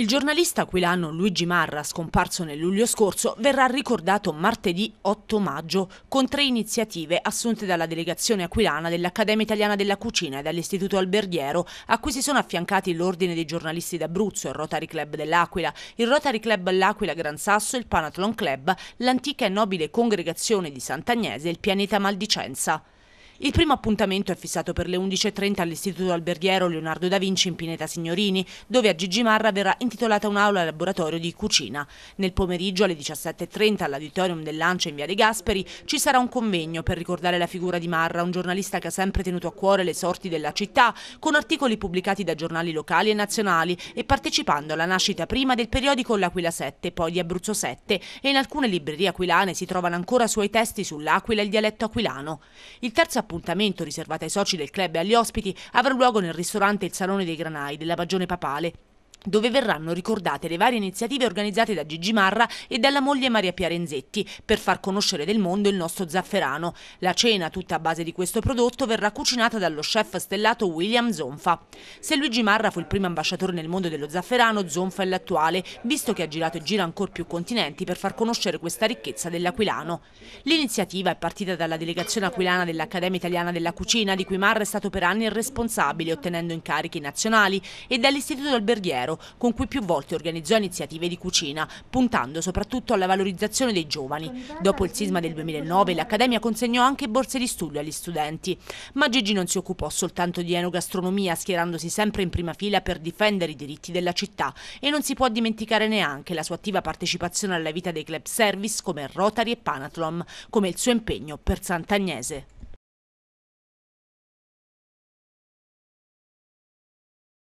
Il giornalista aquilano Luigi Marra, scomparso nel luglio scorso, verrà ricordato martedì 8 maggio con tre iniziative assunte dalla delegazione aquilana dell'Accademia Italiana della Cucina e dall'Istituto Alberghiero, a cui si sono affiancati l'Ordine dei giornalisti d'Abruzzo, il Rotary Club dell'Aquila, il Rotary Club all'Aquila Gran Sasso, il Panathlon Club, l'antica e nobile congregazione di Sant'Agnese e il pianeta Maldicenza. Il primo appuntamento è fissato per le 11.30 all'Istituto Alberghiero Leonardo da Vinci in Pineta Signorini, dove a Gigi Marra verrà intitolata un'aula laboratorio di cucina. Nel pomeriggio alle 17.30 all'Auditorium del Lancia in Via De Gasperi ci sarà un convegno per ricordare la figura di Marra, un giornalista che ha sempre tenuto a cuore le sorti della città, con articoli pubblicati da giornali locali e nazionali e partecipando alla nascita prima del periodico L'Aquila 7, poi di Abruzzo 7 e in alcune librerie aquilane si trovano ancora suoi testi sull'Aquila e il dialetto aquilano. Il terzo appuntamento riservato ai soci del club e agli ospiti avrà luogo nel ristorante Il Salone dei Granai della Magione Papale dove verranno ricordate le varie iniziative organizzate da Gigi Marra e dalla moglie Maria Pia Renzetti per far conoscere del mondo il nostro zafferano. La cena, tutta a base di questo prodotto, verrà cucinata dallo chef stellato William Zonfa. Se Luigi Marra fu il primo ambasciatore nel mondo dello zafferano, Zonfa è l'attuale, visto che ha girato e gira ancora più continenti per far conoscere questa ricchezza dell'aquilano. L'iniziativa è partita dalla delegazione aquilana dell'Accademia Italiana della Cucina, di cui Marra è stato per anni il responsabile, ottenendo incarichi nazionali, e dall'Istituto Alberghiero Pesaro, con cui più volte organizzò iniziative di cucina, puntando soprattutto alla valorizzazione dei giovani. Dopo il sisma del 2009 l'Accademia consegnò anche borse di studio agli studenti. Ma Gigi non si occupò soltanto di enogastronomia, schierandosi sempre in prima fila per difendere i diritti della città e non si può dimenticare neanche la sua attiva partecipazione alla vita dei club service come Rotary e Panathlon, come il suo impegno per Sant'Agnese.